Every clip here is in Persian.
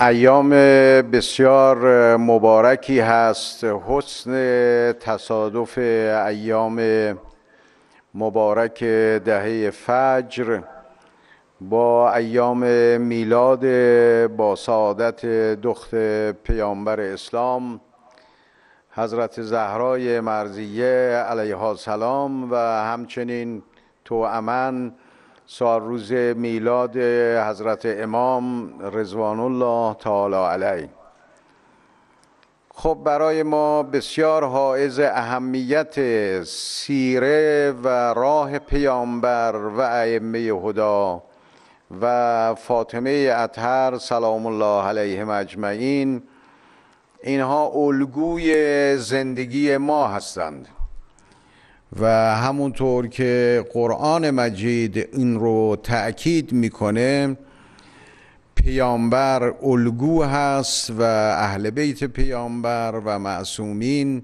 ایام بسیار مبارکی هست حسن تصادف ایام مبارک دهه فجر با ایام میلاد با سعادت دخت پیامبر اسلام حضرت زهرای مرزیه علیها السلام و همچنین تو امن سال روز میلاد حضرت امام رضوان الله تعالی علیه خب برای ما بسیار حائز اهمیت سیره و راه پیامبر و ائمه هدا و فاطمه اطهر سلام الله علیهم اجمعین اینها الگوی زندگی ما هستند و همونطور که قرآن مجید این رو تأکید میکنه پیامبر الگو هست و اهل بیت پیامبر و معصومین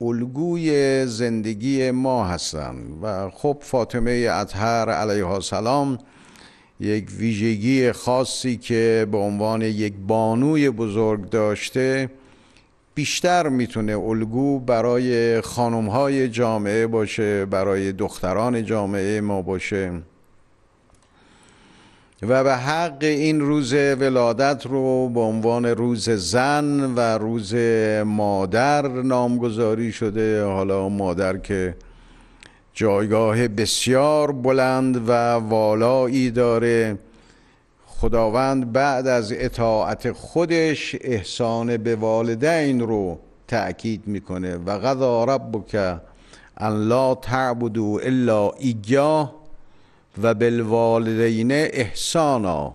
الگوی زندگی ما هستند و خب فاطمه اطهر علیه السلام یک ویژگی خاصی که به عنوان یک بانوی بزرگ داشته بیشتر میتونه الگو برای های جامعه باشه برای دختران جامعه ما باشه و به حق این روز ولادت رو به عنوان روز زن و روز مادر نامگذاری شده حالا مادر که جایگاه بسیار بلند و والایی داره خداوند بعد از اطاعت خودش احسان به والدین رو تأکید میکنه و قضا ربک ان لا تعبدوا الا ایاه و بالوالدین احسانا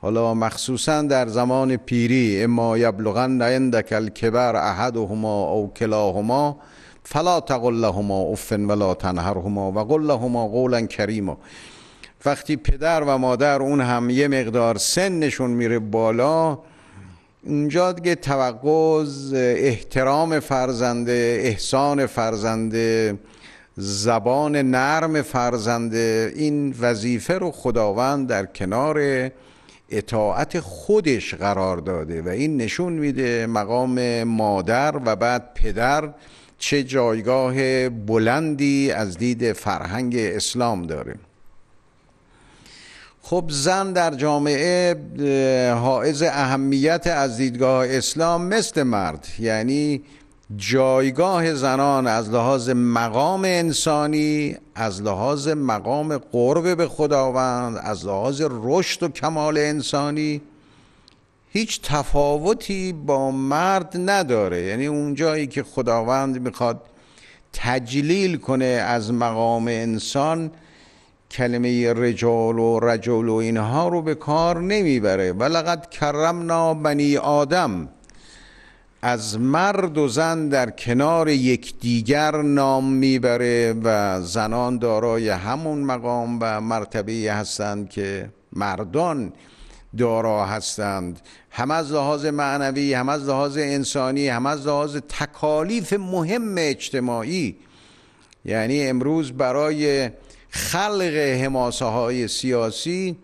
حالا مخصوصا در زمان پیری اما یبلغن عندک الکبر احدهما او کلاهما فلا تقل لهما افن ولا تنهرهما و قل لهما قولا کریما وقتی پدر و مادر اون هم یه مقدار سنشون میره بالا اونجا دیگه توقع احترام فرزنده احسان فرزنده زبان نرم فرزنده این وظیفه رو خداوند در کنار اطاعت خودش قرار داده و این نشون میده مقام مادر و بعد پدر چه جایگاه بلندی از دید فرهنگ اسلام داره خب زن در جامعه حائز اهمیت از دیدگاه اسلام مثل مرد یعنی جایگاه زنان از لحاظ مقام انسانی از لحاظ مقام قرب به خداوند از لحاظ رشد و کمال انسانی هیچ تفاوتی با مرد نداره یعنی اون جایی که خداوند میخواد تجلیل کنه از مقام انسان کلمه رجال و رجل و اینها رو به کار نمیبره ولقد کرمنا بنی آدم از مرد و زن در کنار یکدیگر نام میبره و زنان دارای همون مقام و مرتبه هستند که مردان دارا هستند هم از لحاظ معنوی هم از لحاظ انسانی هم از لحاظ تکالیف مهم اجتماعی یعنی امروز برای خلق حماسه های سیاسی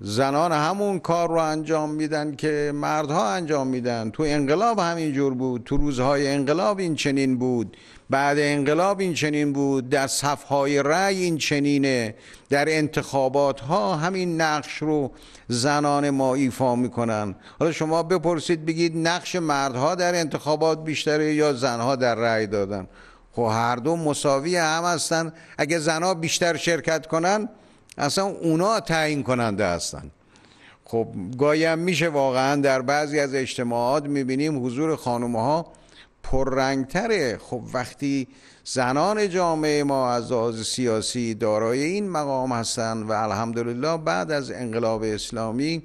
زنان همون کار رو انجام میدن که مردها انجام میدن تو انقلاب همین جور بود تو روزهای انقلاب این چنین بود بعد انقلاب این چنین بود در صفهای رأی این چنینه در انتخابات ها همین نقش رو زنان ما ایفا میکنن حالا شما بپرسید بگید نقش مردها در انتخابات بیشتره یا زنها در رأی دادن خب هر دو مساوی هم هستن اگه زنا بیشتر شرکت کنن اصلا اونا تعیین کننده هستن خب گایم میشه واقعا در بعضی از اجتماعات میبینیم حضور خانومه ها پررنگتره خب وقتی زنان جامعه ما از آز سیاسی دارای این مقام هستند و الحمدلله بعد از انقلاب اسلامی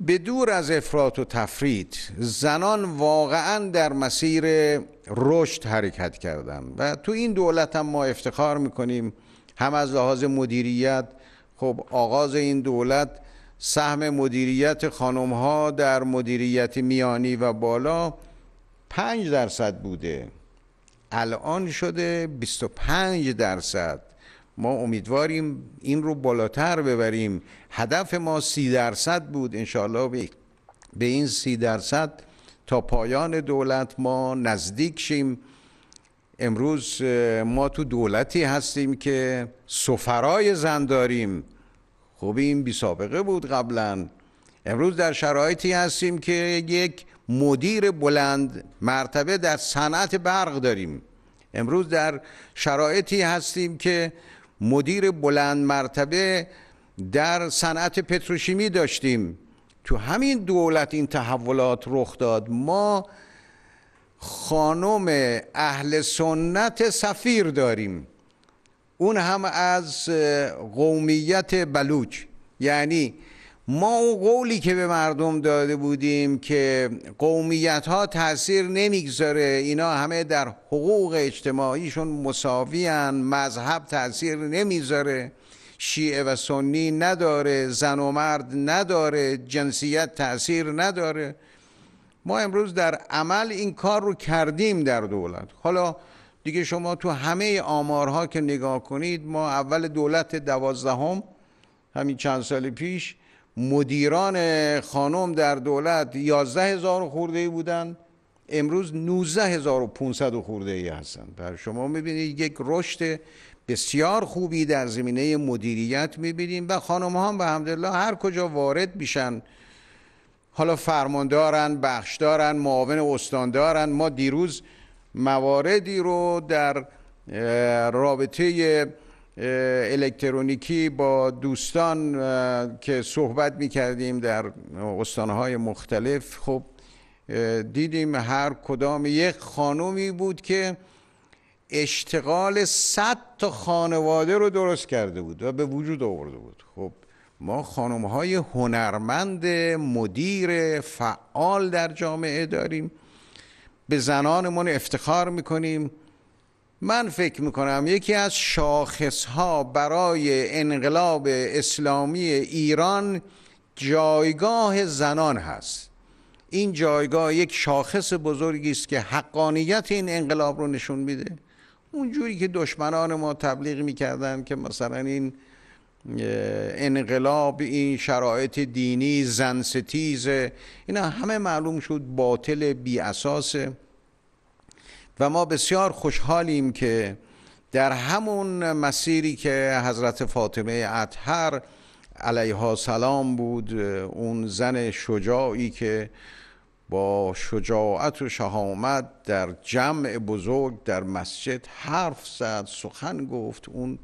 به دور از افراد و تفرید زنان واقعا در مسیر رشد حرکت کردن و تو این دولت هم ما افتخار میکنیم هم از لحاظ مدیریت خب آغاز این دولت سهم مدیریت خانم ها در مدیریت میانی و بالا 5 درصد بوده الان شده 25 درصد ما امیدواریم این رو بالاتر ببریم هدف ما سی درصد بود انشالله به به این سی درصد تا پایان دولت ما نزدیک شیم امروز ما تو دولتی هستیم که سفرای زن داریم خب این بی سابقه بود قبلا امروز در شرایطی هستیم که یک مدیر بلند مرتبه در صنعت برق داریم امروز در شرایطی هستیم که مدیر بلند مرتبه در صنعت پتروشیمی داشتیم تو همین دولت این تحولات رخ داد ما خانم اهل سنت سفیر داریم اون هم از قومیت بلوچ یعنی ما اون قولی که به مردم داده بودیم که قومیت ها تاثیر نمیگذاره اینا همه در حقوق اجتماعیشون مساوی هن. مذهب تاثیر نمیذاره شیعه و سنی نداره زن و مرد نداره جنسیت تاثیر نداره ما امروز در عمل این کار رو کردیم در دولت حالا دیگه شما تو همه آمارها که نگاه کنید ما اول دولت دوازدهم همین چند سال پیش مدیران خانم در دولت 11 هزار خورده ای بودن امروز 19 هزار و 500 خورده ای هستن شما میبینید یک رشد بسیار خوبی در زمینه مدیریت میبینیم و خانم ها هم به همدلله هر کجا وارد میشن حالا فرماندارن بخشدارن معاون استاندارن ما دیروز مواردی رو در رابطه الکترونیکی با دوستان که صحبت می کردیم در استانهای مختلف خب دیدیم هر کدام یک خانومی بود که اشتغال صد تا خانواده رو درست کرده بود و به وجود آورده بود خب ما خانم های هنرمند مدیر فعال در جامعه داریم به زنانمون افتخار میکنیم من فکر میکنم یکی از شاخصها برای انقلاب اسلامی ایران جایگاه زنان هست این جایگاه یک شاخص بزرگی است که حقانیت این انقلاب رو نشون میده اونجوری که دشمنان ما تبلیغ میکردن که مثلا این انقلاب این شرایط دینی زن ستیزه اینا همه معلوم شد باطل بی اساسه و ما بسیار خوشحالیم که در همون مسیری که حضرت فاطمه اطهر علیها سلام بود اون زن شجاعی که با شجاعت و شهامت در جمع بزرگ در مسجد حرف زد سخن گفت اون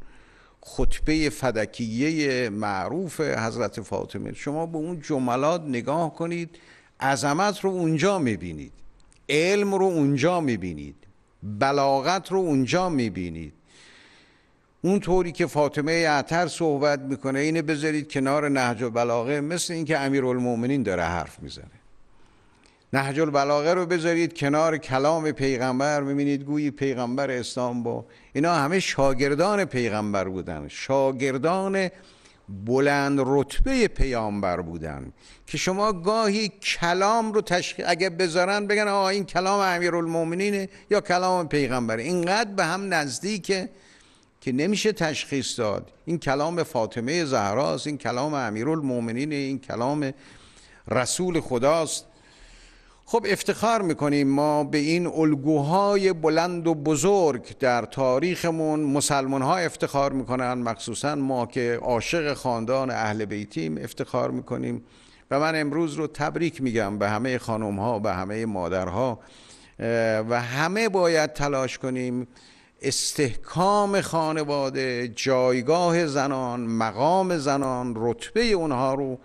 خطبه فدکیه معروف حضرت فاطمه شما به اون جملات نگاه کنید عظمت رو اونجا میبینید علم رو اونجا میبینید بلاغت رو اونجا میبینید اون طوری که فاطمه اعتر صحبت میکنه اینه بذارید کنار نهج البلاغه مثل اینکه امیرالمومنین داره حرف میزنه نهج البلاغه رو بذارید کنار کلام پیغمبر میبینید گویی پیغمبر اسلام با اینا همه شاگردان پیغمبر بودن شاگردان بلند رتبه پیامبر بودن که شما گاهی کلام رو تشخ... اگه بذارن بگن آه این کلام امیرالمومنینه یا کلام پیغمبره اینقدر به هم نزدیکه که نمیشه تشخیص داد این کلام فاطمه زهراست این کلام امیرالمومنینه این کلام رسول خداست خب افتخار میکنیم ما به این الگوهای بلند و بزرگ در تاریخمون مسلمان ها افتخار میکنن مخصوصا ما که عاشق خاندان اهل بیتیم افتخار میکنیم و من امروز رو تبریک میگم به همه خانم ها به همه مادرها و همه باید تلاش کنیم استحکام خانواده جایگاه زنان مقام زنان رتبه اونها رو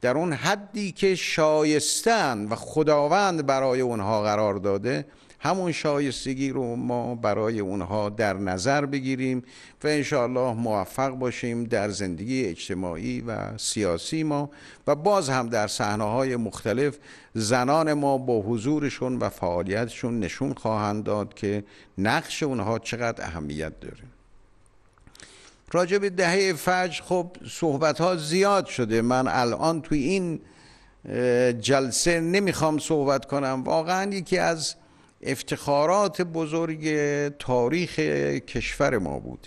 در اون حدی که شایستن و خداوند برای اونها قرار داده همون شایستگی رو ما برای اونها در نظر بگیریم و انشاءالله موفق باشیم در زندگی اجتماعی و سیاسی ما و باز هم در صحنه های مختلف زنان ما با حضورشون و فعالیتشون نشون خواهند داد که نقش اونها چقدر اهمیت داریم راجع به دهه فجر خب صحبت ها زیاد شده من الان توی این جلسه نمیخوام صحبت کنم واقعا یکی از افتخارات بزرگ تاریخ کشور ما بود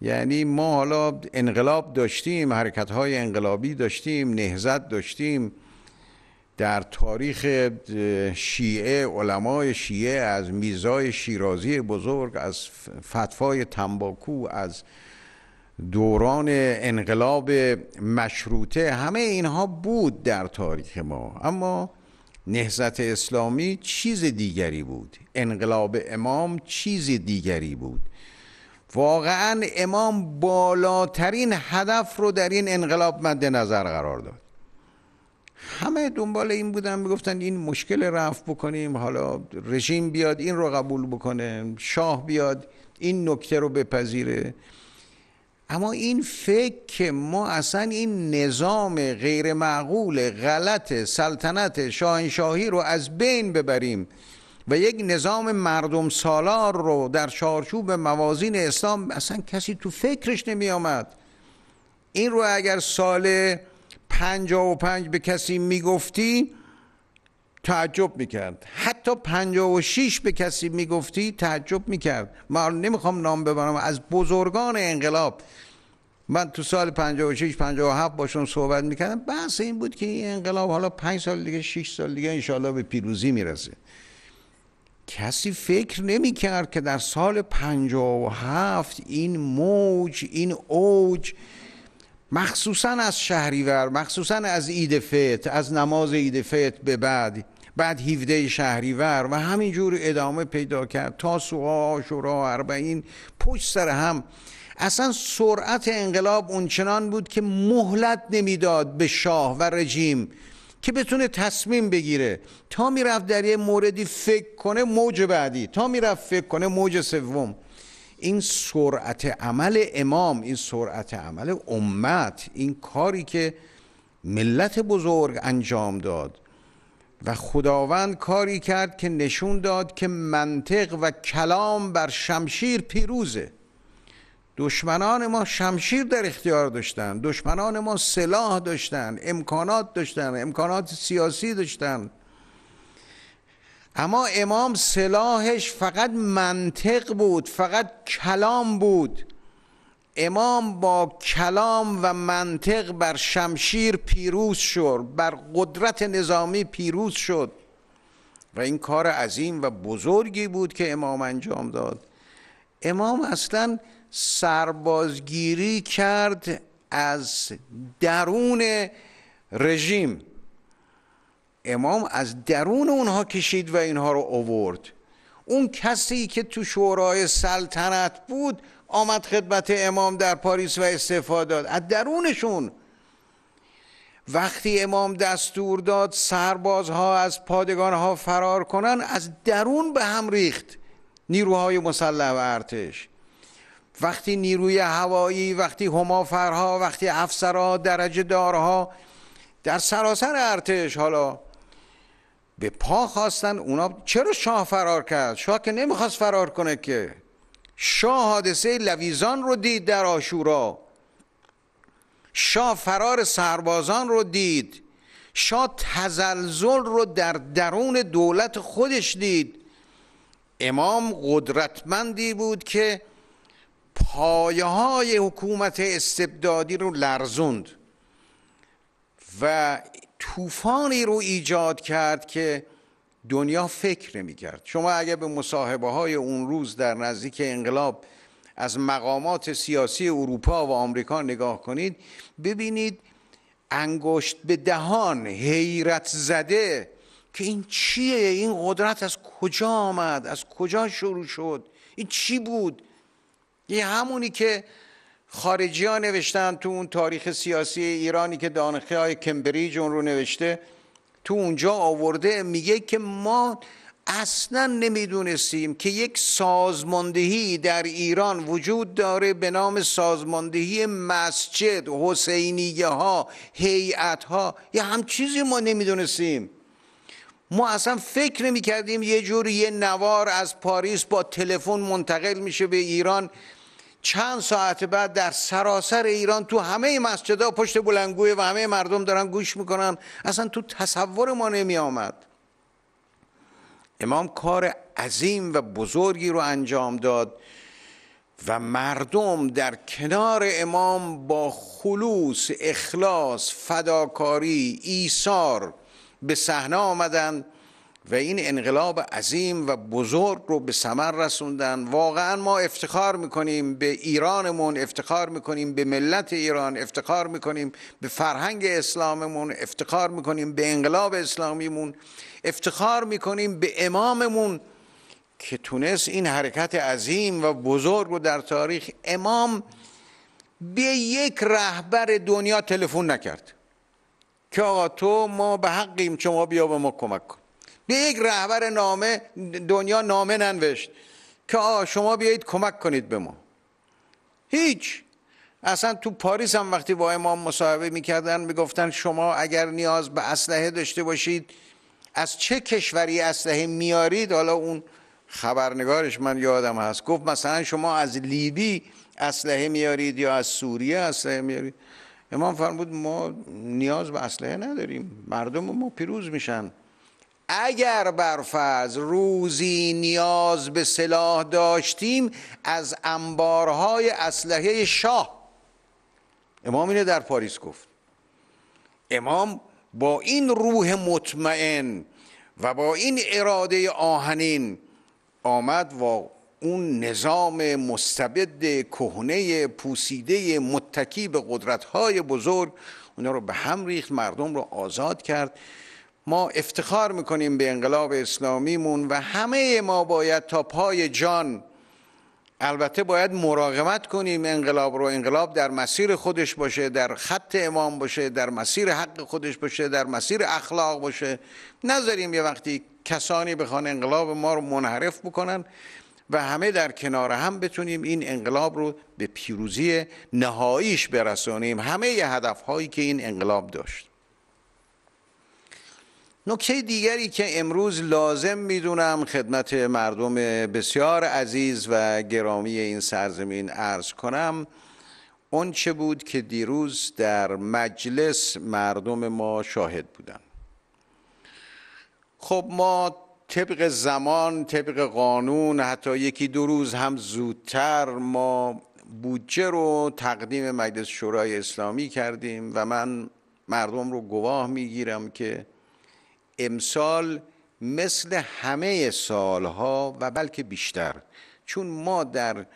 یعنی ما حالا انقلاب داشتیم حرکت های انقلابی داشتیم نهزت داشتیم در تاریخ شیعه علمای شیعه از میزای شیرازی بزرگ از فتفای تنباکو از دوران انقلاب مشروطه همه اینها بود در تاریخ ما اما نهزت اسلامی چیز دیگری بود انقلاب امام چیز دیگری بود واقعا امام بالاترین هدف رو در این انقلاب مد نظر قرار داد همه دنبال این بودن میگفتن این مشکل رفع بکنیم حالا رژیم بیاد این رو قبول بکنه شاه بیاد این نکته رو بپذیره اما این فکر که ما اصلا این نظام غیر معقول غلط سلطنت شاهنشاهی رو از بین ببریم و یک نظام مردم سالار رو در چارچوب موازین اسلام اصلا کسی تو فکرش نمی آمد این رو اگر سال پنج و پنج به کسی میگفتی تعجب میکرد حتی 56 به کسی میگفتی تعجب میکرد من نمیخوام نام ببرم از بزرگان انقلاب من تو سال 56 57 باشون صحبت میکردم بحث این بود که این انقلاب حالا 5 سال دیگه 6 سال دیگه انشالله به پیروزی میرسه کسی فکر نمیکرد که در سال 57 این موج این اوج مخصوصا از شهریور مخصوصا از عید فیت، از نماز عید فیت به بعد بعد 17 شهریور و همینجور ادامه پیدا کرد تا سوها آشورا اربعین پشت سر هم اصلا سرعت انقلاب اونچنان بود که مهلت نمیداد به شاه و رژیم که بتونه تصمیم بگیره تا میرفت در یه موردی فکر کنه موج بعدی تا میرفت فکر کنه موج سوم این سرعت عمل امام این سرعت عمل امت این کاری که ملت بزرگ انجام داد و خداوند کاری کرد که نشون داد که منطق و کلام بر شمشیر پیروزه دشمنان ما شمشیر در اختیار داشتن دشمنان ما سلاح داشتن امکانات داشتن امکانات سیاسی داشتن اما امام سلاحش فقط منطق بود فقط کلام بود امام با کلام و منطق بر شمشیر پیروز شد بر قدرت نظامی پیروز شد و این کار عظیم و بزرگی بود که امام انجام داد امام اصلا سربازگیری کرد از درون رژیم امام از درون اونها کشید و اینها رو آورد اون کسی که تو شورای سلطنت بود آمد خدمت امام در پاریس و استفاده داد از درونشون وقتی امام دستور داد سربازها از پادگانها فرار کنن از درون به هم ریخت نیروهای مسلح و ارتش وقتی نیروی هوایی وقتی همافرها وقتی افسرها درجه دارها در سراسر ارتش حالا به پا خواستن اونا چرا شاه فرار کرد شاه که نمیخواست فرار کنه که شاه حادثه لویزان رو دید در آشورا شاه فرار سربازان رو دید شاه تزلزل رو در درون دولت خودش دید امام قدرتمندی بود که پایه های حکومت استبدادی رو لرزوند و طوفانی رو ایجاد کرد که دنیا فکر نمی کرد شما اگر به مصاحبه های اون روز در نزدیک انقلاب از مقامات سیاسی اروپا و آمریکا نگاه کنید ببینید انگشت به دهان حیرت زده که این چیه این قدرت از کجا آمد از کجا شروع شد این چی بود یه همونی که خارجی ها نوشتن تو اون تاریخ سیاسی ایرانی که دانشگاه های کمبریج اون رو نوشته تو اونجا آورده میگه که ما اصلا نمیدونستیم که یک سازماندهی در ایران وجود داره به نام سازماندهی مسجد حسینیه ها هیئت ها یا هم چیزی ما نمیدونستیم ما اصلا فکر نمی یه جوری یه نوار از پاریس با تلفن منتقل میشه به ایران چند ساعت بعد در سراسر ایران تو همه مسجدها پشت بلنگوی و همه مردم دارن گوش میکنن اصلا تو تصور ما نمی آمد امام کار عظیم و بزرگی رو انجام داد و مردم در کنار امام با خلوص اخلاص فداکاری ایثار به صحنه آمدند و این انقلاب عظیم و بزرگ رو به ثمر رسوندن واقعا ما افتخار میکنیم به ایرانمون افتخار میکنیم به ملت ایران افتخار میکنیم به فرهنگ اسلاممون افتخار میکنیم به انقلاب اسلامیمون افتخار میکنیم به اماممون که تونست این حرکت عظیم و بزرگ رو در تاریخ امام به یک رهبر دنیا تلفن نکرد که آقا تو ما به حقیم شما بیا به ما کمک کن یک رهبر نامه دنیا نامه ننوشت که آه شما بیایید کمک کنید به ما هیچ اصلا تو پاریس هم وقتی با امام مصاحبه میکردن میگفتن شما اگر نیاز به اسلحه داشته باشید از چه کشوری اسلحه میارید حالا اون خبرنگارش من یادم هست گفت مثلا شما از لیبی اسلحه میارید یا از سوریه اسلحه میارید امام فرمود ما نیاز به اسلحه نداریم مردم ما پیروز میشن اگر بر روزی نیاز به سلاح داشتیم از انبارهای اسلحه شاه امام اینه در پاریس گفت امام با این روح مطمئن و با این اراده آهنین آمد و اون نظام مستبد کهنه پوسیده متکی به قدرت‌های بزرگ اونا رو به هم ریخت مردم رو آزاد کرد ما افتخار میکنیم به انقلاب اسلامیمون و همه ما باید تا پای جان البته باید مراقبت کنیم انقلاب رو انقلاب در مسیر خودش باشه در خط امام باشه در مسیر حق خودش باشه در مسیر اخلاق باشه نذاریم یه وقتی کسانی بخوان انقلاب ما رو منحرف بکنن و همه در کنار هم بتونیم این انقلاب رو به پیروزی نهاییش برسانیم همه هایی که این انقلاب داشت نکته دیگری که امروز لازم میدونم خدمت مردم بسیار عزیز و گرامی این سرزمین عرض کنم اون چه بود که دیروز در مجلس مردم ما شاهد بودن خب ما طبق زمان طبق قانون حتی یکی دو روز هم زودتر ما بودجه رو تقدیم مجلس شورای اسلامی کردیم و من مردم رو گواه میگیرم که امسال مثل همه سالها و بلکه بیشتر چون ما در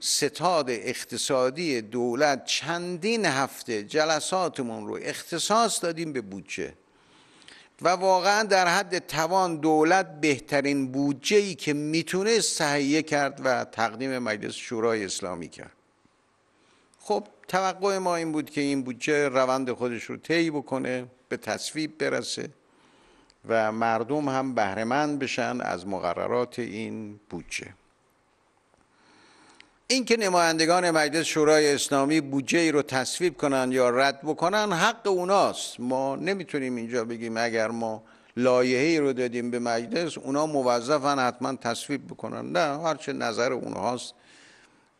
ستاد اقتصادی دولت چندین هفته جلساتمون رو اختصاص دادیم به بودجه و واقعا در حد توان دولت بهترین بودجه ای که میتونه تهیه کرد و تقدیم مجلس شورای اسلامی کرد خب توقع ما این بود که این بودجه روند خودش رو طی بکنه به تصویب برسه و مردم هم بهرهمند بشن از مقررات این بودجه اینکه نمایندگان مجلس شورای اسلامی بودجه ای رو تصویب کنند یا رد بکنن حق اوناست ما نمیتونیم اینجا بگیم اگر ما لایحه ای رو دادیم به مجلس اونا موظفن حتما تصویب بکنن نه هرچه نظر اونهاست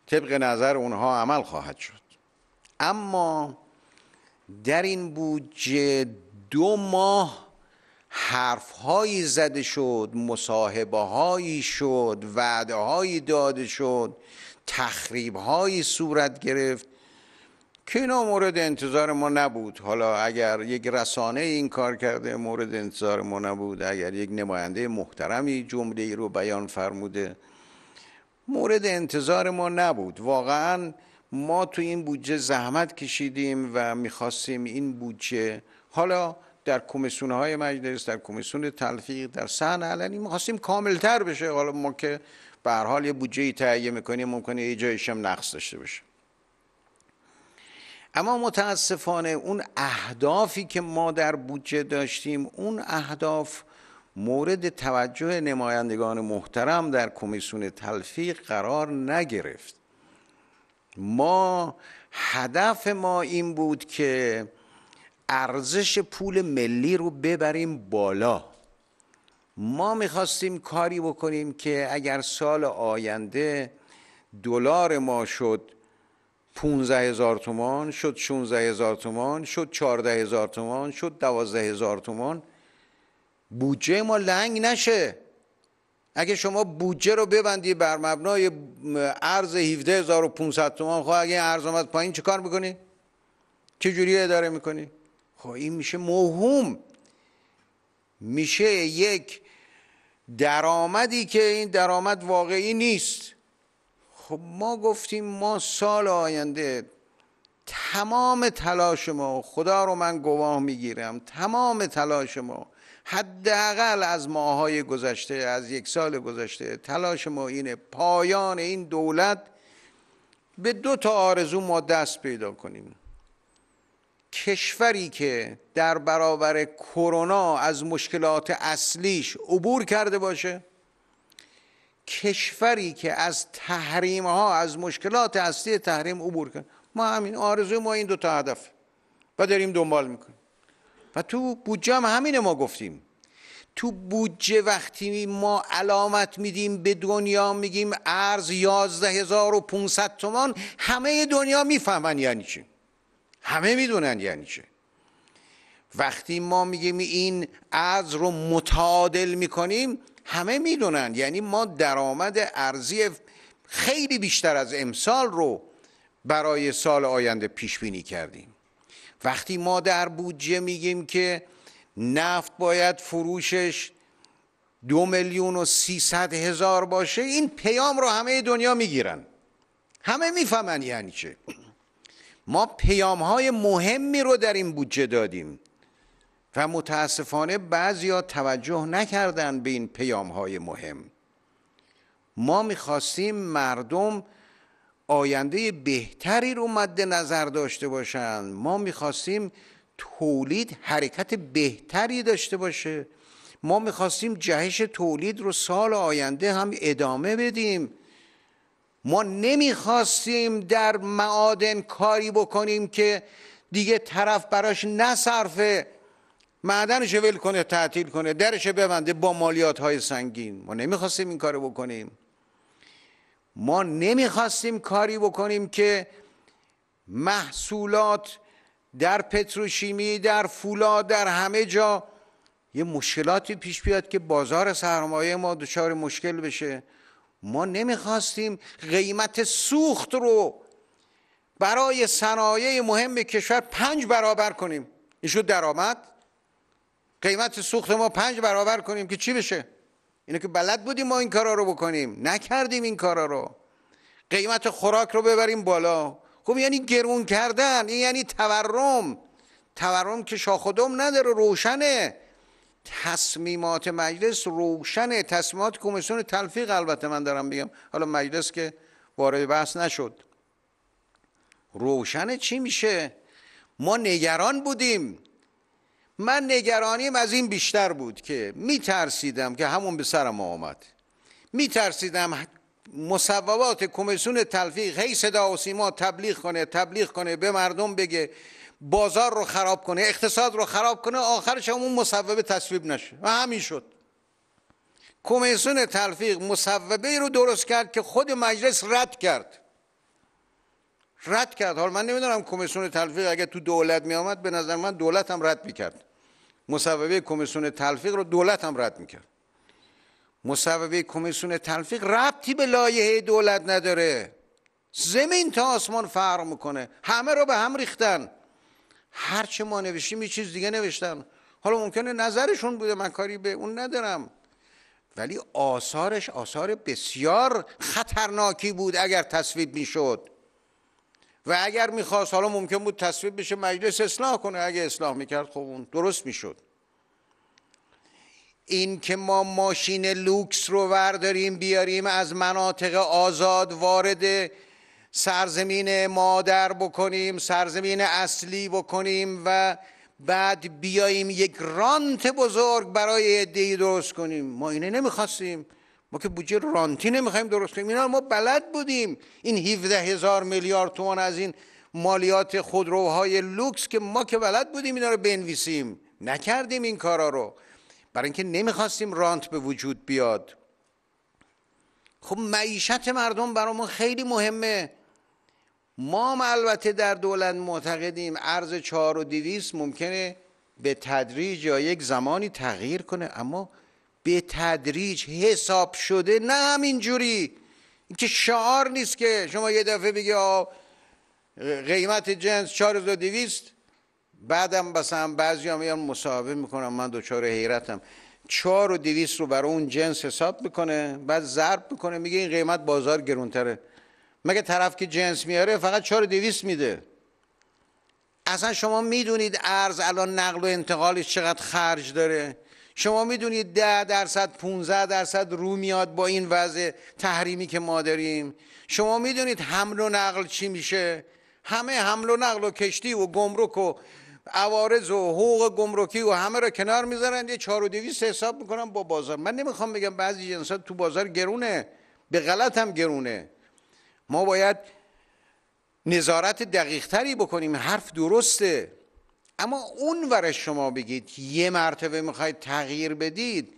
طبق نظر اونها عمل خواهد شد اما در این بودجه دو ماه حرفهایی زده شد مصاحبه هایی شد وعده هایی داده شد تخریب هایی صورت گرفت که اینا مورد انتظار ما نبود حالا اگر یک رسانه این کار کرده مورد انتظار ما نبود اگر یک نماینده محترمی جمله ای رو بیان فرموده مورد انتظار ما نبود واقعا ما تو این بودجه زحمت کشیدیم و میخواستیم این بودجه حالا در کمیسیون های مجلس در کمیسیون تلفیق در صحن علنی کامل کاملتر بشه حالا ما که به هر حال یه بودجه تهیه میکنیم ممکنه یه جایش هم نقص داشته باشه اما متاسفانه اون اهدافی که ما در بودجه داشتیم اون اهداف مورد توجه نمایندگان محترم در کمیسیون تلفیق قرار نگرفت ما هدف ما این بود که ارزش پول ملی رو ببریم بالا ما میخواستیم کاری بکنیم که اگر سال آینده دلار ما شد 15 هزار تومان شد 16 هزار تومان شد 14 هزار تومان شد دوازده هزار تومان بودجه ما لنگ نشه اگه شما بودجه رو ببندی بر مبنای ارز 17500 تومان خب اگه ارز آمد پایین چیکار میکنی چه جوری اداره میکنی خب این میشه موهوم میشه یک درامدی که این درآمد واقعی نیست خب ما گفتیم ما سال آینده تمام تلاش ما خدا رو من گواه میگیرم تمام تلاش ما حداقل از ماهای گذشته از یک سال گذشته تلاش ما اینه پایان این دولت به دو تا آرزو ما دست پیدا کنیم کشوری که در برابر کرونا از مشکلات اصلیش عبور کرده باشه کشوری که از تحریم ها از مشکلات اصلی تحریم عبور کنه ما همین آرزو ما این دو تا هدف و داریم دنبال میکنیم و تو بودجه هم همینه ما گفتیم تو بودجه وقتی ما علامت میدیم به دنیا میگیم ارز 11500 تومان همه دنیا میفهمن یعنی چی همه میدونن یعنی چه وقتی ما میگیم این ارز رو متعادل میکنیم همه میدونن یعنی ما درآمد ارزی خیلی بیشتر از امسال رو برای سال آینده پیش بینی کردیم وقتی ما در بودجه میگیم که نفت باید فروشش دو میلیون و سیصد هزار باشه این پیام رو همه دنیا میگیرن همه میفهمن یعنی چه ما پیام های مهمی رو در این بودجه دادیم و متاسفانه ها توجه نکردن به این پیام های مهم ما میخواستیم مردم آینده بهتری رو مد نظر داشته باشند ما میخواستیم تولید حرکت بهتری داشته باشه ما میخواستیم جهش تولید رو سال آینده هم ادامه بدیم ما نمیخواستیم در معادن کاری بکنیم که دیگه طرف براش نصرفه معدنش ول کنه تعطیل کنه درش ببنده با مالیات های سنگین ما نمیخواستیم این کارو بکنیم ما نمیخواستیم کاری بکنیم که محصولات در پتروشیمی در فولاد در همه جا یه مشکلاتی پیش بیاد که بازار سرمایه ما دچار مشکل بشه ما نمیخواستیم قیمت سوخت رو برای صنایع مهم کشور پنج برابر کنیم این شد درآمد قیمت سوخت ما پنج برابر کنیم که چی بشه اینو که بلد بودیم ما این کارا رو بکنیم نکردیم این کارا رو قیمت خوراک رو ببریم بالا خب یعنی گرون کردن این یعنی تورم تورم که شاخدم نداره روشنه تصمیمات مجلس روشن تصمیمات کمیسیون تلفیق البته من دارم بگم حالا مجلس که وارد بحث نشد روشن چی میشه ما نگران بودیم من نگرانیم از این بیشتر بود که میترسیدم که همون به سرم آمد میترسیدم مصوبات کمیسیون تلفیق هی صدا و سیما تبلیغ کنه تبلیغ کنه به مردم بگه بازار رو خراب کنه اقتصاد رو خراب کنه آخرش همون مصوبه تصویب نشه و همین شد کمیسیون تلفیق مصوبه رو درست کرد که خود مجلس رد کرد رد کرد حالا من نمیدونم کمیسیون تلفیق اگه تو دولت می آمد به نظر من دولت هم رد میکرد مصوبه کمیسیون تلفیق رو دولت هم رد میکرد مصوبه کمیسیون تلفیق ربطی به لایحه دولت نداره زمین تا آسمان فرق میکنه همه رو به هم ریختن هر چه ما نوشتیم یه چیز دیگه نوشتن حالا ممکنه نظرشون بوده من کاری به اون ندارم ولی آثارش آثار بسیار خطرناکی بود اگر تصویب میشد و اگر میخواست حالا ممکن بود تصویب بشه مجلس اصلاح کنه اگه اصلاح میکرد خب اون درست میشد این که ما ماشین لوکس رو ورداریم بیاریم از مناطق آزاد وارد سرزمین مادر بکنیم سرزمین اصلی بکنیم و بعد بیاییم یک رانت بزرگ برای عدهای درست کنیم ما اینه نمیخواستیم ما که بودجه رانتی نمیخوایم درست کنیم اینا ما بلد بودیم این 17 هزار میلیارد تومان از این مالیات خودروهای لوکس که ما که بلد بودیم اینا رو بنویسیم نکردیم این کارا رو برای اینکه نمیخواستیم رانت به وجود بیاد خب معیشت مردم برامون خیلی مهمه ما هم البته در دولت معتقدیم ارز چهار و دویست ممکنه به تدریج یا یک زمانی تغییر کنه اما به تدریج حساب شده نه همینجوری اینکه شعار نیست که شما یه دفعه بگی قیمت جنس 4200 بعدم مثلا بعضی هم میان مصاحبه میکنم من دوچار حیرتم 4200 رو برای اون جنس حساب میکنه بعد ضرب میکنه میگه این قیمت بازار گرونتره مگه طرف که جنس میاره فقط دویست میده اصلا شما میدونید ارز الان نقل و انتقالش چقدر خرج داره شما میدونید ده درصد 15 درصد رو میاد با این وضع تحریمی که ما داریم شما میدونید حمل و نقل چی میشه همه حمل و نقل و کشتی و گمرک و عوارض و حقوق گمرکی و همه رو کنار میذارن یه چهار و دویست حساب میکنن با بازار من نمیخوام بگم بعضی جنسات تو بازار گرونه به غلط هم گرونه ما باید نظارت دقیقتری بکنیم حرف درسته اما اون ورش شما بگید یه مرتبه میخواید تغییر بدید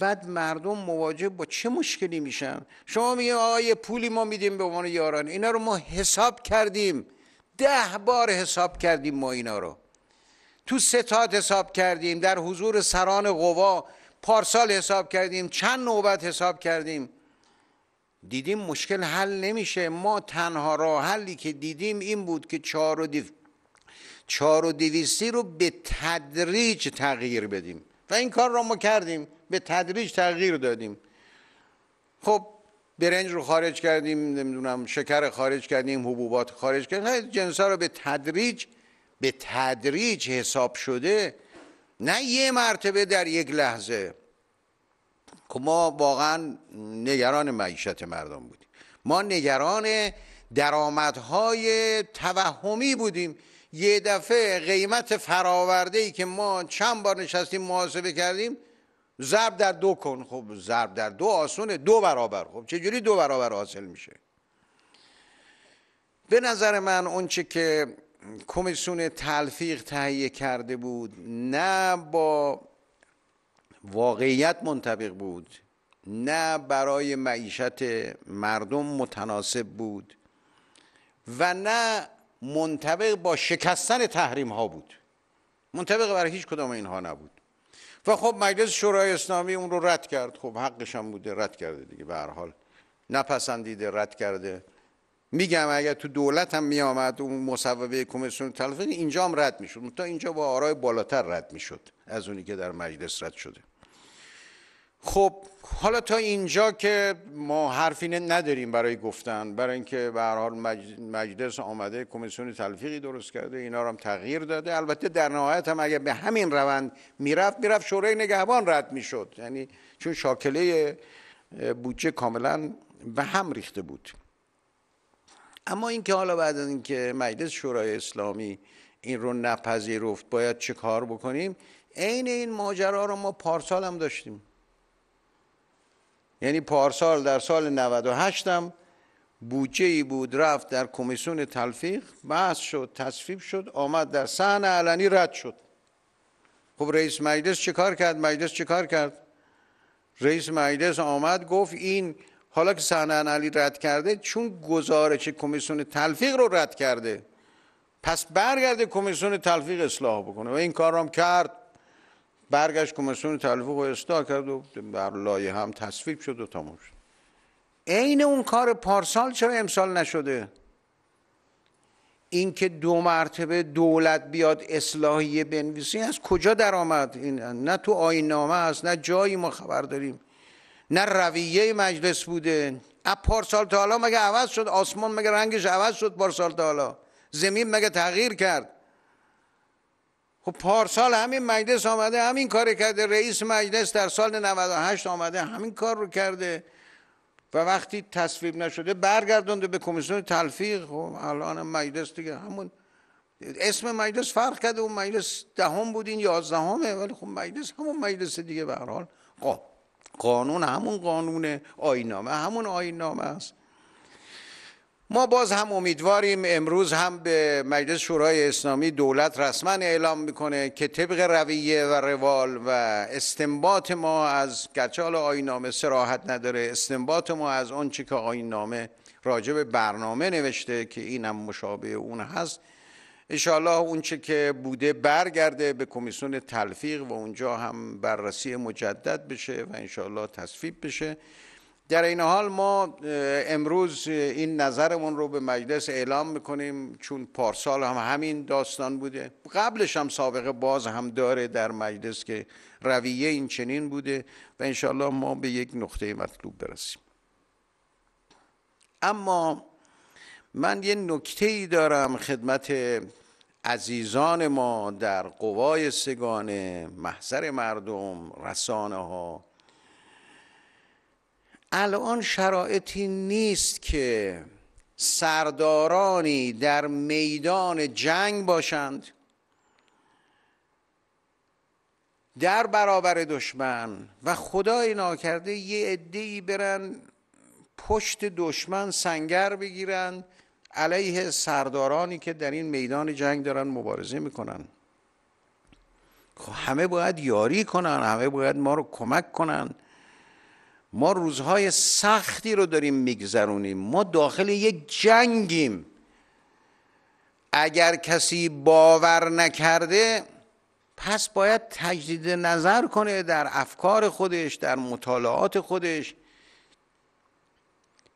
بعد مردم مواجه با چه مشکلی میشن شما میگید آقا یه پولی ما میدیم به عنوان یاران اینا رو ما حساب کردیم ده بار حساب کردیم ما اینا رو تو ستاد حساب کردیم در حضور سران قوا پارسال حساب کردیم چند نوبت حساب کردیم دیدیم مشکل حل نمیشه ما تنها راه حلی که دیدیم این بود که چهار و دیو... چار و رو به تدریج تغییر بدیم و این کار را ما کردیم به تدریج تغییر دادیم خب برنج رو خارج کردیم نمیدونم شکر خارج کردیم حبوبات خارج کردیم جنس رو به تدریج به تدریج حساب شده نه یه مرتبه در یک لحظه خب ما واقعا نگران معیشت مردم بودیم ما نگران درآمدهای توهمی بودیم یه دفعه قیمت فراورده ای که ما چند بار نشستیم محاسبه کردیم ضرب در دو کن خب ضرب در دو آسونه دو برابر خب چجوری دو برابر حاصل میشه به نظر من اونچه که کمیسیون تلفیق تهیه کرده بود نه با واقعیت منطبق بود نه برای معیشت مردم متناسب بود و نه منطبق با شکستن تحریم ها بود منطبق برای هیچ کدام اینها نبود و خب مجلس شورای اسلامی اون رو رد کرد خب حقش هم بوده رد کرده دیگه به هر حال نپسندیده رد کرده میگم اگر تو دولت هم میامد اون مصوبه کمیسیون تلفیق اینجا هم رد میشد تا اینجا با آرای بالاتر رد میشد از اونی که در مجلس رد شده خب حالا تا اینجا که ما حرفی نداریم برای گفتن برای اینکه به هر حال مجلس آمده کمیسیون تلفیقی درست کرده اینا رو هم تغییر داده البته در نهایت هم اگر به همین روند میرفت میرفت شورای نگهبان رد میشد یعنی چون شاکله بودجه کاملا به هم ریخته بود اما اینکه حالا بعد از اینکه مجلس شورای اسلامی این رو نپذیرفت باید چه کار بکنیم عین این ماجرا رو ما پارسال هم داشتیم یعنی پارسال در سال 98 هم بودجه ای بود رفت در کمیسیون تلفیق بحث شد تصفیب شد آمد در سحن علنی رد شد خب رئیس مجلس چیکار کرد مجلس چیکار کرد رئیس مجلس آمد گفت این حالا که سحن علی رد کرده چون گزارش کمیسیون تلفیق رو رد کرده پس برگرده کمیسیون تلفیق اصلاح بکنه و این کار رو هم کرد برگشت کمیسیون تلفیق و اصلاح کرد و بر لایه هم تصویب شد و تموم شد عین اون کار پارسال چرا امسال نشده اینکه دو مرتبه دولت بیاد اصلاحیه بنویسی از کجا درآمد این نه تو آیین نامه است نه جایی ما خبر داریم نه رویه مجلس بوده از پارسال تا حالا مگه عوض شد آسمان مگه رنگش عوض شد پارسال تا حالا زمین مگه تغییر کرد خب پارسال همین مجلس آمده همین کار کرده رئیس مجلس در سال 98 آمده همین کار رو کرده و وقتی تصویب نشده برگردونده به کمیسیون تلفیق خب الان مجلس دیگه همون اسم مجلس فرق کرده اون مجلس دهم بود این یازدهمه ولی خب مجلس همون مجلس دیگه به هر حال خب قانون همون قانون آینامه همون آینامه است ما باز هم امیدواریم امروز هم به مجلس شورای اسلامی دولت رسما اعلام میکنه که طبق رویه و روال و استنباط ما از گرچه حالا آین نامه سراحت نداره استنباط ما از آنچه که آیین نامه راجع به برنامه نوشته که این هم مشابه اون هست انشاءالله اون چی که بوده برگرده به کمیسیون تلفیق و اونجا هم بررسی مجدد بشه و انشاءالله تصفیب بشه در این حال ما امروز این نظرمون رو به مجلس اعلام میکنیم چون پارسال هم همین داستان بوده قبلش هم سابقه باز هم داره در مجلس که رویه این چنین بوده و انشالله ما به یک نقطه مطلوب برسیم اما من یه نکته ای دارم خدمت عزیزان ما در قوای سگانه محضر مردم رسانه ها الان شرایطی نیست که سردارانی در میدان جنگ باشند در برابر دشمن و خدای ناکرده یه ای برن پشت دشمن سنگر بگیرن علیه سردارانی که در این میدان جنگ دارن مبارزه میکنن خب همه باید یاری کنن همه باید ما رو کمک کنن ما روزهای سختی رو داریم میگذرونیم ما داخل یک جنگیم اگر کسی باور نکرده پس باید تجدید نظر کنه در افکار خودش در مطالعات خودش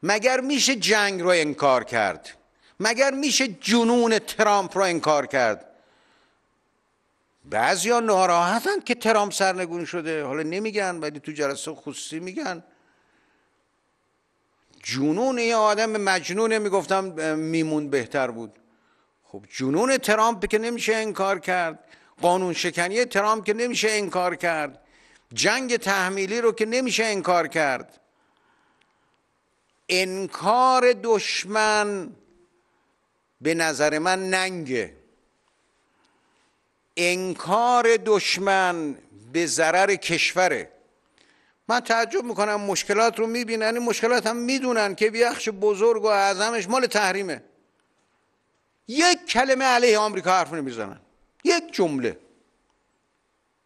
مگر میشه جنگ رو انکار کرد مگر میشه جنون ترامپ رو انکار کرد ها ناراحتن که ترامپ سرنگون شده حالا نمیگن ولی تو جلسه خصوصی میگن جنون یه آدم مجنونه میگفتم میمون بهتر بود خب جنون ترامپ که نمیشه انکار کرد قانون شکنی ترامپ که نمیشه انکار کرد جنگ تحمیلی رو که نمیشه انکار کرد انکار دشمن به نظر من ننگه انکار دشمن به ضرر کشوره من تعجب میکنم مشکلات رو میبینن این مشکلات هم میدونن که بیخش بزرگ و اعظمش مال تحریمه یک کلمه علیه آمریکا حرف نمیزنن یک جمله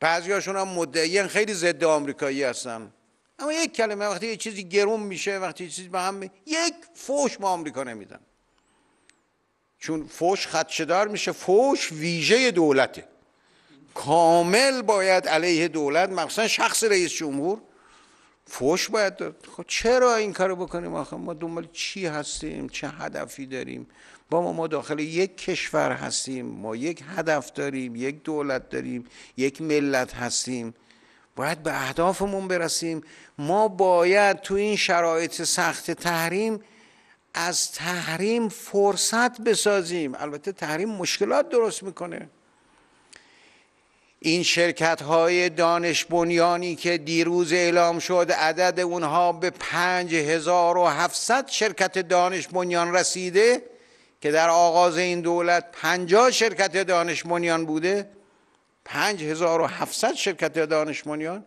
بعضی هاشون هم مدعیان خیلی ضد آمریکایی هستن اما یک کلمه وقتی یه چیزی گرون میشه وقتی یه چیزی به هم یک فوش ما آمریکا نمیدن چون فوش خدشدار میشه فوش ویژه دولته کامل باید علیه دولت مخصوصا شخص رئیس جمهور فوش باید داد خب چرا این کارو بکنیم آخه ما دنبال چی هستیم چه هدفی داریم با ما ما داخل یک کشور هستیم ما یک هدف داریم یک دولت داریم یک ملت هستیم باید به اهدافمون برسیم ما باید تو این شرایط سخت تحریم از تحریم فرصت بسازیم البته تحریم مشکلات درست میکنه این شرکت های دانش بنیانی که دیروز اعلام شد عدد اونها به 5700 شرکت دانش بنیان رسیده که در آغاز این دولت 50 شرکت دانش بنیان بوده 5700 شرکت دانش بنیان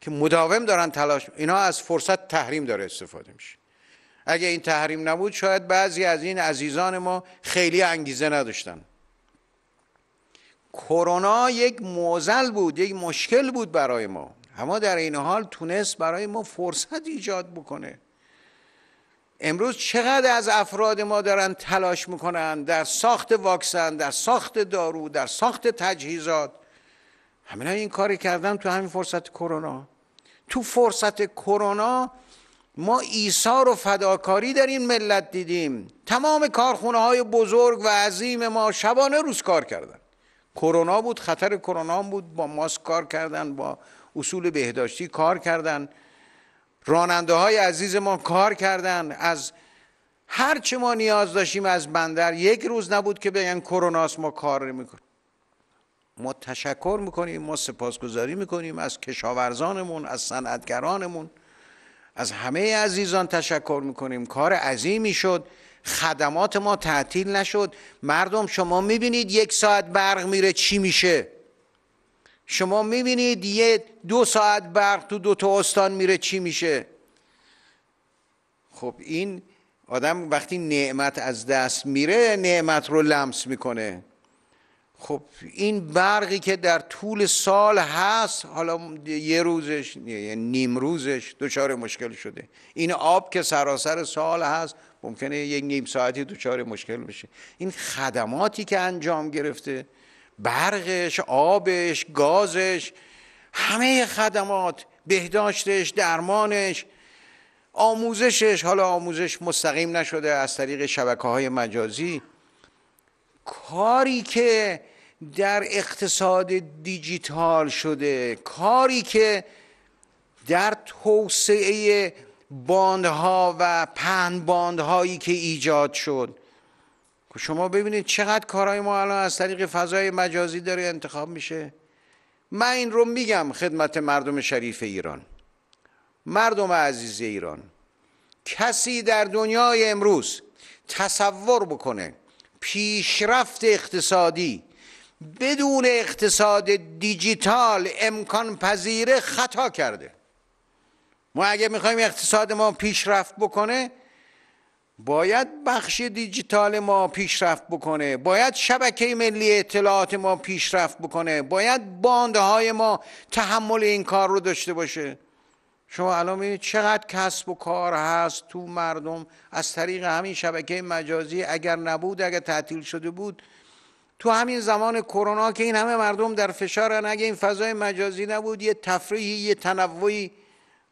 که مداوم دارن تلاش اینا از فرصت تحریم داره استفاده میشه اگه این تحریم نبود شاید بعضی از این عزیزان ما خیلی انگیزه نداشتن کرونا یک موزل بود یک مشکل بود برای ما اما در این حال تونست برای ما فرصت ایجاد بکنه امروز چقدر از افراد ما دارن تلاش میکنن در ساخت واکسن در ساخت دارو در ساخت تجهیزات همین این کاری کردن تو همین فرصت کرونا تو فرصت کرونا ما ایثار و فداکاری در این ملت دیدیم تمام کارخونه های بزرگ و عظیم ما شبانه روز کار کردن کرونا بود خطر کرونا بود با ماسک کار کردن با اصول بهداشتی کار کردن راننده های عزیز ما کار کردن از هر چه ما نیاز داشتیم از بندر یک روز نبود که بگن کروناس ما کار میکنیم. ما تشکر میکنیم ما سپاسگزاری میکنیم از کشاورزانمون از صنعتگرانمون از همه عزیزان تشکر میکنیم کار عظیمی شد خدمات ما تعطیل نشد مردم شما میبینید یک ساعت برق میره چی میشه شما میبینید یه دو ساعت برق تو دو تا استان میره چی میشه خب این آدم وقتی نعمت از دست میره نعمت رو لمس میکنه خب این برقی که در طول سال هست حالا یه روزش یعنی نیم روزش دچار مشکل شده این آب که سراسر سال هست ممکنه یک نیم ساعتی دوچار مشکل بشه این خدماتی که انجام گرفته برقش آبش گازش همه خدمات بهداشتش درمانش آموزشش حالا آموزش مستقیم نشده از طریق شبکه های مجازی کاری که در اقتصاد دیجیتال شده کاری که در توسعه باندها و پهن باندهایی که ایجاد شد شما ببینید چقدر کارهای ما الان از طریق فضای مجازی داره انتخاب میشه من این رو میگم خدمت مردم شریف ایران مردم عزیز ایران کسی در دنیای امروز تصور بکنه پیشرفت اقتصادی بدون اقتصاد دیجیتال امکان پذیر خطا کرده ما اگه میخوایم اقتصاد ما پیشرفت بکنه باید بخش دیجیتال ما پیشرفت بکنه باید شبکه ملی اطلاعات ما پیشرفت بکنه باید باندهای ما تحمل این کار رو داشته باشه شما الان میبینید چقدر کسب و کار هست تو مردم از طریق همین شبکه مجازی اگر نبود اگر تعطیل شده بود تو همین زمان کرونا که این همه مردم در فشارن اگه این فضای مجازی نبود یه تفریحی یه تنوعی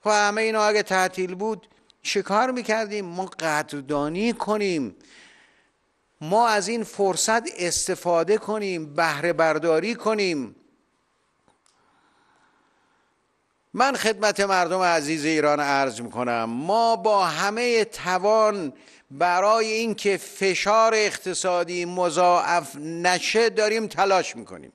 خب همه اینا اگه تعطیل بود چه کار میکردیم ما قدردانی کنیم ما از این فرصت استفاده کنیم بهره برداری کنیم من خدمت مردم عزیز ایران عرض میکنم ما با همه توان برای اینکه فشار اقتصادی مضاعف نشه داریم تلاش میکنیم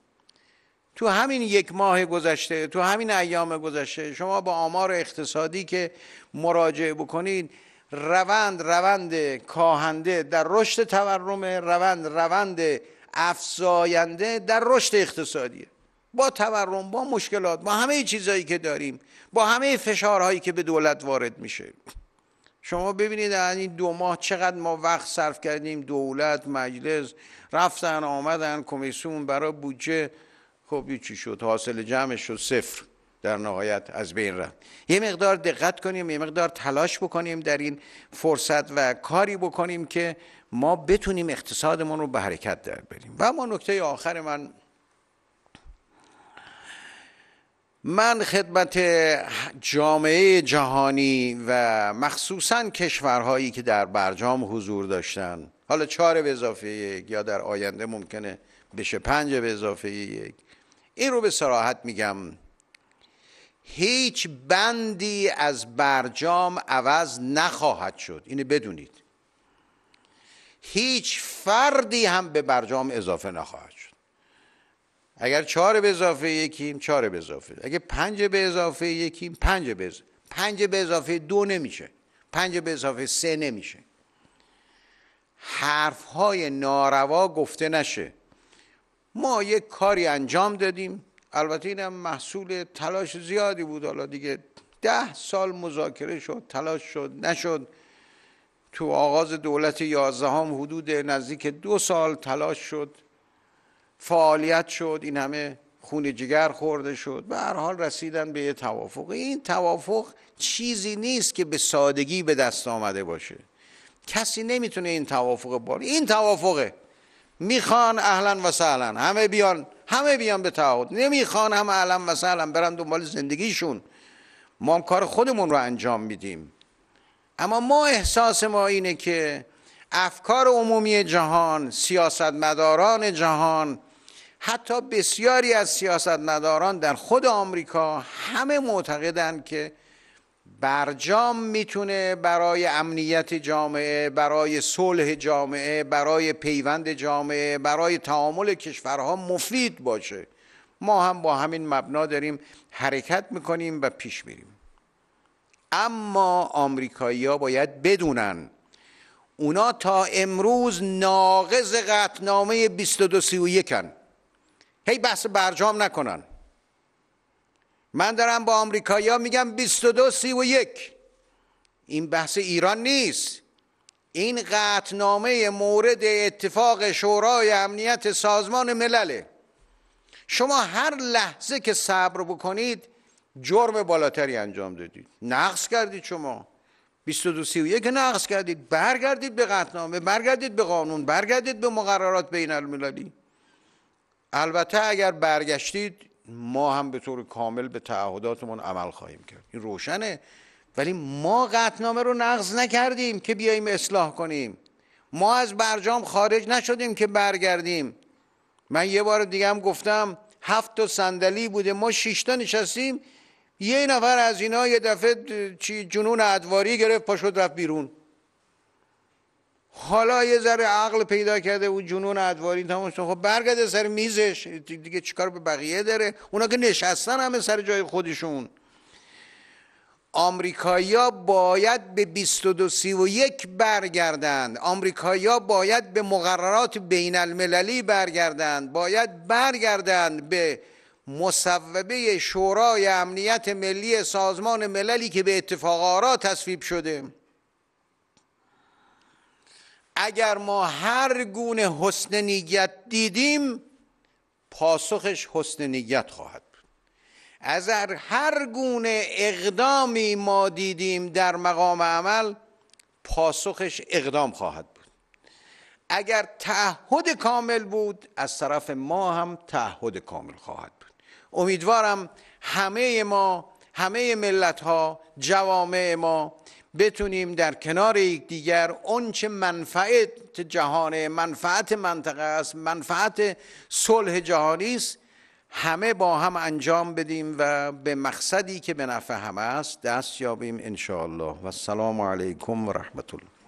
تو همین یک ماه گذشته تو همین ایام گذشته شما با آمار اقتصادی که مراجعه بکنید روند روند کاهنده در رشد تورم روند روند افزاینده در رشد اقتصادیه با تورم با مشکلات با همه چیزهایی که داریم با همه فشارهایی که به دولت وارد میشه شما ببینید در این دو ماه چقدر ما وقت صرف کردیم دولت مجلس رفتن آمدن کمیسیون برای بودجه خب چی شد حاصل جمعش شد صفر در نهایت از بین رفت یه مقدار دقت کنیم یه مقدار تلاش بکنیم در این فرصت و کاری بکنیم که ما بتونیم اقتصادمون رو به حرکت در بریم و اما نکته آخر من من خدمت جامعه جهانی و مخصوصا کشورهایی که در برجام حضور داشتن حالا چهار به اضافه یک یا در آینده ممکنه بشه پنج به اضافه یک این رو به سراحت میگم هیچ بندی از برجام عوض نخواهد شد اینه بدونید هیچ فردی هم به برجام اضافه نخواهد شد اگر چهار به اضافه یکیم چهار به اضافه اگر پنج به اضافه یکیم پنج به اضافه پنج به اضافه دو نمیشه پنج به اضافه سه نمیشه حرف های ناروا گفته نشه ما یک کاری انجام دادیم البته اینم محصول تلاش زیادی بود حالا دیگه ده سال مذاکره شد تلاش شد نشد تو آغاز دولت یازدهم حدود نزدیک دو سال تلاش شد فعالیت شد این همه خون جگر خورده شد به هر حال رسیدن به یه توافق این توافق چیزی نیست که به سادگی به دست آمده باشه کسی نمیتونه این توافق باری، این توافقه میخوان اهلا و سهلا همه بیان همه بیان به تعهد نمیخوان هم اهلا و سهلا برن دنبال زندگیشون ما کار خودمون رو انجام میدیم اما ما احساس ما اینه که افکار عمومی جهان سیاستمداران جهان حتی بسیاری از سیاستمداران در خود آمریکا همه معتقدند که برجام میتونه برای امنیت جامعه برای صلح جامعه برای پیوند جامعه برای تعامل کشورها مفید باشه ما هم با همین مبنا داریم حرکت میکنیم و پیش میریم اما آمریکایی ها باید بدونن اونا تا امروز ناقض قطنامه 2231 هن هی بحث برجام نکنن من دارم با آمریکایا میگم 22 یک این بحث ایران نیست این قطنامه مورد اتفاق شورای امنیت سازمان ملله شما هر لحظه که صبر بکنید جرم بالاتری انجام دادید نقص کردید شما 22 31 نقص کردید برگردید به قطنامه برگردید به قانون برگردید به مقررات بین المللی البته اگر برگشتید ما هم به طور کامل به تعهداتمون عمل خواهیم کرد این روشنه ولی ما قطنامه رو نقض نکردیم که بیاییم اصلاح کنیم ما از برجام خارج نشدیم که برگردیم من یه بار دیگه هم گفتم هفت تا صندلی بوده ما شش تا نشستیم یه نفر از اینا یه دفعه جنون ادواری گرفت پاشو رفت بیرون حالا یه ذره عقل پیدا کرده اون جنون ادواری تموم شد خب برگرده سر میزش دیگه چیکار به بقیه داره اونا که نشستن همه سر جای خودشون آمریکایا باید به یک برگردند آمریکایا باید به مقررات بین المللی برگردند باید برگردند به مصوبه شورای امنیت ملی سازمان مللی که به اتفاق آرا تصویب شده اگر ما هر گونه حسن نیت دیدیم پاسخش حسن نیت خواهد بود از هر گونه اقدامی ما دیدیم در مقام عمل پاسخش اقدام خواهد بود اگر تعهد کامل بود از طرف ما هم تعهد کامل خواهد بود امیدوارم همه ما همه ملت ها جوامع ما بتونیم در کنار یکدیگر اون چه منفعت جهان منفعت منطقه است منفعت صلح جهانی است همه با هم انجام بدیم و به مقصدی که به نفع همه است دست یابیم ان الله و السلام علیکم و رحمت الله